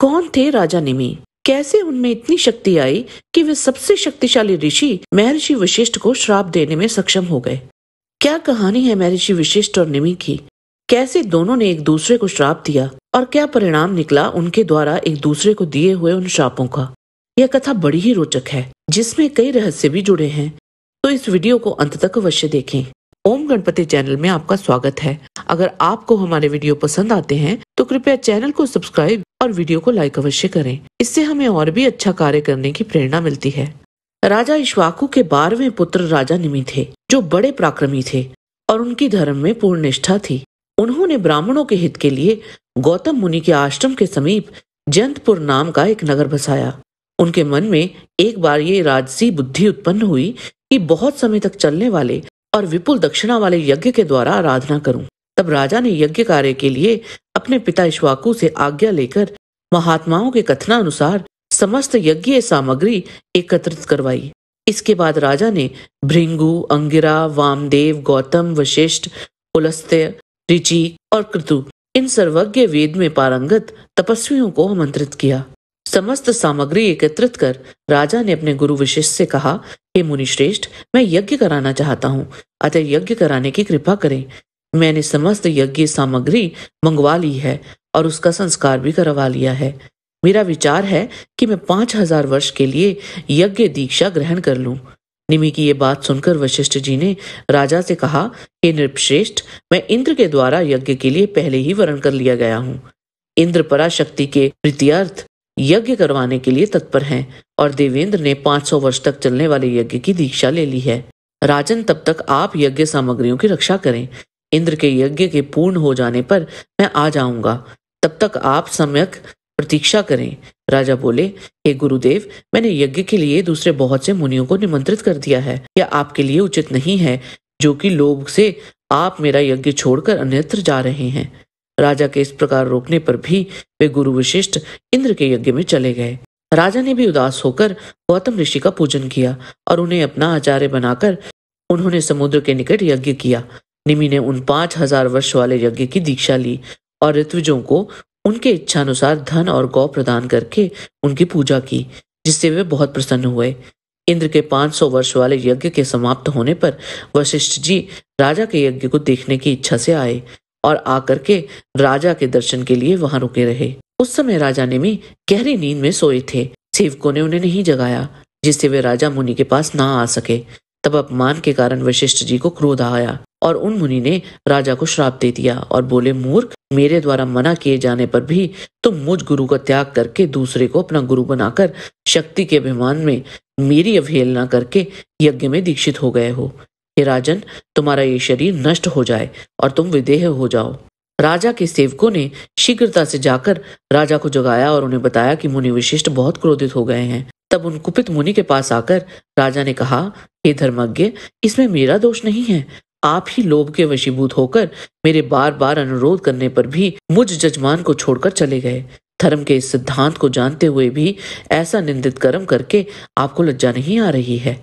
कौन थे राजा निमि कैसे उनमें इतनी शक्ति आई कि वे सबसे शक्तिशाली ऋषि महर्षि वशिष्ठ को श्राप देने में सक्षम हो गए क्या कहानी है महर्षि वशिष्ठ और निमि की कैसे दोनों ने एक दूसरे को श्राप दिया और क्या परिणाम निकला उनके द्वारा एक दूसरे को दिए हुए उन श्रापों का यह कथा बड़ी ही रोचक है जिसमें कई रहस्य भी जुड़े हैं तो इस वीडियो को अंत तक अवश्य देखें ओम गणपति चैनल में आपका स्वागत है अगर आपको हमारे वीडियो पसंद आते हैं तो कृपया चैनल को सब्सक्राइब और वीडियो को लाइक अवश्य करें इससे हमें और भी अच्छा कार्य करने की प्रेरणा मिलती है राजा इश्वाकू के बारहवें पुत्र राजा निमी थे जो बड़े पराक्रमी थे और उनकी धर्म में पूर्ण निष्ठा थी उन्होंने ब्राह्मणों के हित के लिए गौतम मुनि के आश्रम के समीप जयंतपुर नाम का एक नगर बसाया उनके मन में एक बार ये राजसी बुद्धि उत्पन्न हुई कि बहुत समय तक चलने वाले और विपुल दक्षिणा वाले यज्ञ के द्वारा आराधना करूं तब राजा ने यज्ञ कार्य के लिए अपने पिता इश्वाकु से आज्ञा लेकर महात्माओं के कथनानुसार समस्त यज्ञ सामग्री एकत्रित करवाई इसके बाद राजा ने भृंगु अंगिरा वामदेव गौतम वशिष्ठ पुलस्त्य ऋचि और कृतु इन सर्वज्ञ वेद में पारंगत तपस्वियों को आमंत्रित किया समस्त सामग्री एकत्रित कर राजा ने अपने गुरु विशेष से कहा हे मुनिश्रेष्ठ मैं यज्ञ कराना चाहता हूँ अतः यज्ञ कराने की कृपा करें मैंने समस्त यज्ञ सामग्री मंगवा ली है और उसका संस्कार भी करवा लिया है मेरा विचार है कि मैं पांच हजार वर्ष के लिए यज्ञ दीक्षा ग्रहण कर लूं निमि की ये बात सुनकर वशिष्ठ जी ने राजा से कहा कि नृपश्रेष्ठ मैं इंद्र के द्वारा यज्ञ के लिए पहले ही वर्ण कर लिया गया हूँ इंद्र पराशक्ति के प्रत्यर्थ यज्ञ करवाने के लिए तत्पर हैं और देवेंद्र ने 500 वर्ष तक चलने वाले यज्ञ की दीक्षा ले ली है राजन तब तक आप यज्ञ सामग्रियों की रक्षा करें इंद्र के यज्ञ के पूर्ण हो जाने पर मैं आ जाऊंगा तब तक आप सम्यक प्रतीक्षा करें राजा बोले हे गुरुदेव मैंने यज्ञ के लिए दूसरे बहुत से मुनियों को निमंत्रित कर दिया है यह आपके लिए उचित नहीं है जो कि लोग से आप मेरा यज्ञ छोड़कर अन्यत्र जा रहे हैं राजा के इस प्रकार रोकने पर भी वे गुरु विशिष्ट इंद्र के यज्ञ में चले गए राजा ने भी उदास होकर गौतम ऋषि का पूजन किया और उन्हें अपना आचार्य बनाकर उन्होंने समुद्र के निकट यज्ञ किया निमि ने उन पांच हजार वर्ष वाले यज्ञ की दीक्षा ली और ऋतुजों को उनके इच्छानुसार धन और गौ प्रदान करके उनकी पूजा की जिससे वे बहुत प्रसन्न हुए इंद्र के 500 वर्ष वाले यज्ञ के समाप्त होने पर वशिष्ठ जी राजा के यज्ञ को देखने की इच्छा से आए और आकर के राजा के दर्शन के लिए वहां रुके रहे उस समय राजा निमि गहरी नींद में सोए थे सेवकों ने उन्हें नहीं जगाया जिससे वे राजा मुनि के पास ना आ सके तब अपमान के कारण वशिष्ठ जी को क्रोध आया और उन मुनि ने राजा को श्राप दे दिया और बोले मूर्ख मेरे द्वारा मना किए जाने पर भी तुम मुझ गुरु का त्याग करके दूसरे को अपना गुरु बनाकर शक्ति के अभिमान में मेरी अवहेलना करके यज्ञ में दीक्षित हो गए हो हे राजन तुम्हारा ये शरीर नष्ट हो जाए और तुम विदेह हो जाओ राजा के सेवकों ने शीघ्रता से जाकर राजा को जगाया और उन्हें बताया कि मुनि विशिष्ट बहुत क्रोधित हो गए हैं तब उन कुपित मुनि के पास आकर राजा ने कहा हे धर्मज्ञ इसमें मेरा दोष नहीं है आप ही लोभ के वशीभूत होकर मेरे बार बार अनुरोध करने पर भी मुझ जजमान को छोड़कर चले गए धर्म के इस सिद्धांत को जानते हुए भी ऐसा निंदित कर्म करके आपको लज्जा नहीं आ रही है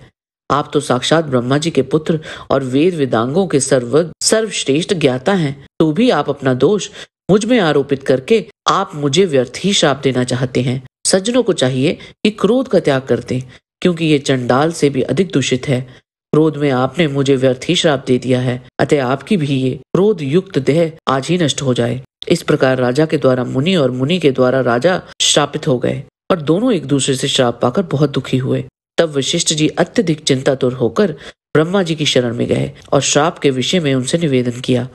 आप तो साक्षात ब्रह्मा जी के पुत्र और वेद वेदांगों के सर्वज्ञ सर्वश्रेष्ठ ज्ञाता हैं तो भी आप अपना दोष मुझ में आरोपित करके आप मुझे व्यर्थ ही श्राप देना चाहते हैं सज्जनों को चाहिए कि क्रोध का त्याग करते क्योंकि ये चंडाल से भी अधिक दूषित है क्रोध में आपने मुझे व्यर्थ ही श्राप दे दिया है अतः आपकी भी ये क्रोध युक्त देह आज ही नष्ट हो जाए इस प्रकार राजा के द्वारा मुनि और मुनि के द्वारा राजा श्रापित हो गए और दोनों एक दूसरे से श्राप पाकर बहुत दुखी हुए तब वशिष्ठ जी अत्यधिक चिंतातुर होकर ब्रह्मा जी की शरण में गए और श्राप के विषय में उनसे निवेदन किया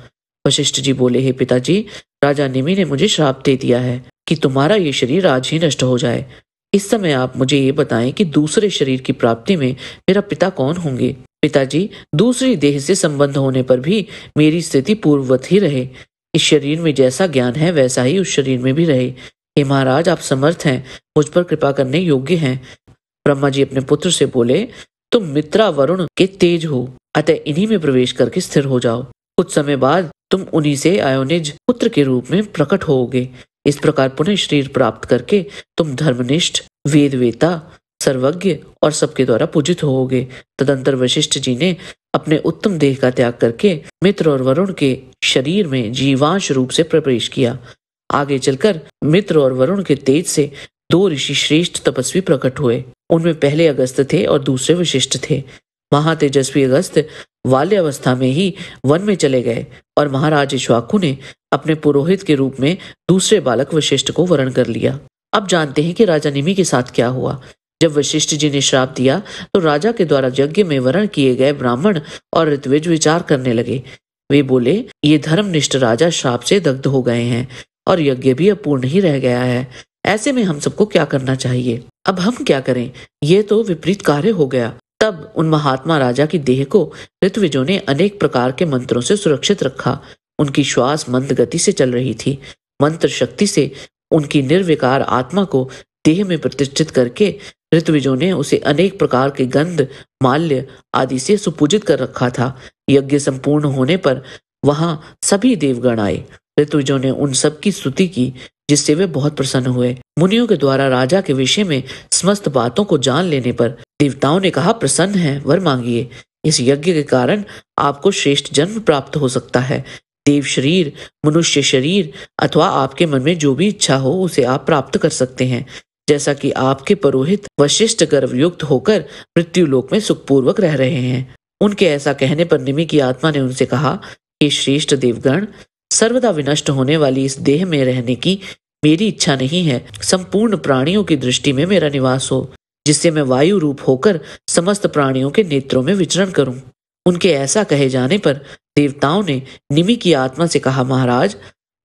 वशिष्ठ जी बोले हे पिताजी राजा निमि ने मुझे श्राप दे दिया है कि तुम्हारा ये शरीर आज ही नष्ट हो जाए इस समय आप मुझे ये बताएं कि दूसरे शरीर की प्राप्ति में मेरा पिता कौन होंगे पिताजी दूसरी देह से संबंध होने पर भी मेरी स्थिति पूर्ववत ही रहे इस शरीर में जैसा ज्ञान है वैसा ही उस शरीर में भी रहे हे महाराज आप समर्थ हैं मुझ पर कृपा करने योग्य हैं ब्रह्मा जी अपने पुत्र से बोले तुम मित्रा वरुण के तेज हो अतः इन्हीं में प्रवेश करके स्थिर हो जाओ कुछ समय बाद तुम उन्हीं से आयोनिज पुत्र के रूप में प्रकट होगे इस प्रकार पुनः शरीर प्राप्त करके तुम धर्मनिष्ठ वेदवेता सर्वज्ञ और सबके द्वारा पूजित होोगे तदंतर वशिष्ठ जी ने अपने उत्तम देह का त्याग करके मित्र और वरुण के शरीर में जीवांश रूप से प्रवेश किया आगे चलकर मित्र और वरुण के तेज से दो ऋषि श्रेष्ठ तपस्वी प्रकट हुए उनमें पहले अगस्त थे और दूसरे वशिष्ठ थे महातेजस्वी अगस्त वाल्य अवस्था में ही वन में चले गए और महाराज इश्वाकू ने अपने पुरोहित के रूप में दूसरे बालक वशिष्ठ को वरण कर लिया अब जानते हैं कि राजा निमि के साथ क्या हुआ जब वशिष्ठ जी ने श्राप दिया तो राजा के द्वारा यज्ञ में वरण किए गए ब्राह्मण और ऋत्विज विचार करने लगे वे बोले ये धर्मनिष्ठ राजा श्राप से दग्ध हो गए हैं और यज्ञ भी अपूर्ण ही रह गया है ऐसे में हम सबको क्या करना चाहिए अब हम क्या करें यह तो विपरीत कार्य हो गया तब उन महात्मा राजा की देह को ऋतविजों ने अनेक प्रकार के मंत्रों से सुरक्षित रखा उनकी श्वास मंद गति से चल रही थी मंत्र शक्ति से उनकी निर्विकार आत्मा को देह में प्रतिष्ठित करके ऋतविजों ने उसे अनेक प्रकार के गंध माल्य आदि से सुपूजित कर रखा था यज्ञ संपूर्ण होने पर वहां सभी देवगण आए ऋतविजों ने उन सब की स्तुति की जिससे वे बहुत प्रसन्न हुए मुनियों के द्वारा राजा के विषय में समस्त बातों को जान लेने पर देवताओं ने कहा प्रसन्न है वर मांगिए इस यज्ञ के कारण आपको श्रेष्ठ जन्म प्राप्त हो सकता है देव शरीर मनुष्य शरीर अथवा आपके मन में जो भी इच्छा हो उसे आप प्राप्त कर सकते हैं जैसा कि आपके पुरोहित वशिष्ठ गर्वयुक्त होकर मृत्यु लोक में सुखपूर्वक रह रहे हैं उनके ऐसा कहने पर निमि की आत्मा ने उनसे कहा कि श्रेष्ठ देवगण सर्वदा विनष्ट होने वाली इस देह में रहने की मेरी इच्छा नहीं है संपूर्ण प्राणियों की दृष्टि में मेरा निवास हो जिससे मैं वायु रूप होकर समस्त प्राणियों के नेत्रों में विचरण करूं उनके ऐसा कहे जाने पर देवताओं ने निमि की आत्मा से कहा महाराज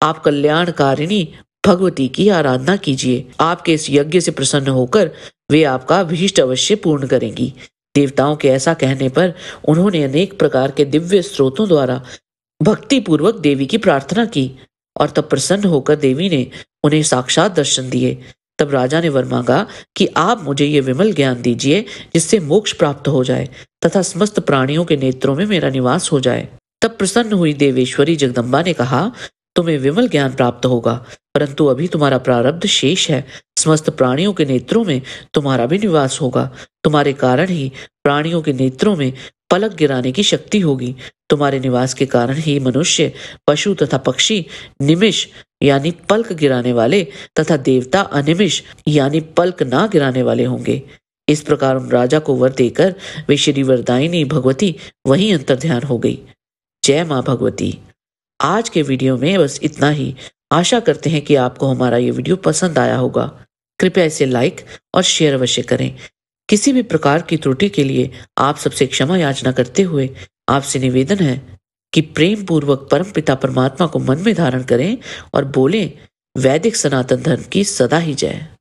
आप कल्याणकारिणी भगवती की आराधना कीजिए आपके इस यज्ञ से प्रसन्न होकर वे आपका अभीष्ट अवश्य पूर्ण करेंगी देवताओं के ऐसा कहने पर उन्होंने अनेक प्रकार के दिव्य स्रोतों द्वारा भक्ति पूर्वक देवी की प्रार्थना की और तब प्रसन्न होकर देवी ने उन्हें साक्षात दर्शन दिए तब राजा ने वर मांगा कि आप मुझे ये विमल ज्ञान दीजिए जिससे मोक्ष प्राप्त हो जाए तथा समस्त प्राणियों के नेत्रों में मेरा निवास हो जाए तब प्रसन्न हुई देवेश्वरी जगदम्बा ने कहा तुम्हें विमल ज्ञान प्राप्त होगा परंतु अभी तुम्हारा प्रारब्ध शेष है समस्त प्राणियों के नेत्रों में तुम्हारा भी निवास होगा तुम्हारे कारण ही प्राणियों के नेत्रों में पलक गिराने की शक्ति होगी तुम्हारे निवास के कारण ही मनुष्य पशु तथा पक्षी निमिष यानी पलक गिराने वाले तथा देवता अनिमिष यानी पलक ना गिराने वाले होंगे इस प्रकार उन राजा को वर देकर वे श्री वरदायिनी भगवती वही अंतर ध्यान हो गई जय माँ भगवती आज के वीडियो में बस इतना ही आशा करते हैं कि आपको हमारा ये वीडियो पसंद आया होगा कृपया इसे लाइक और शेयर अवश्य करें किसी भी प्रकार की त्रुटि के लिए आप सबसे क्षमा याचना करते हुए आपसे निवेदन है कि प्रेम पूर्वक परम पिता परमात्मा को मन में धारण करें और बोलें वैदिक सनातन धर्म की सदा ही जय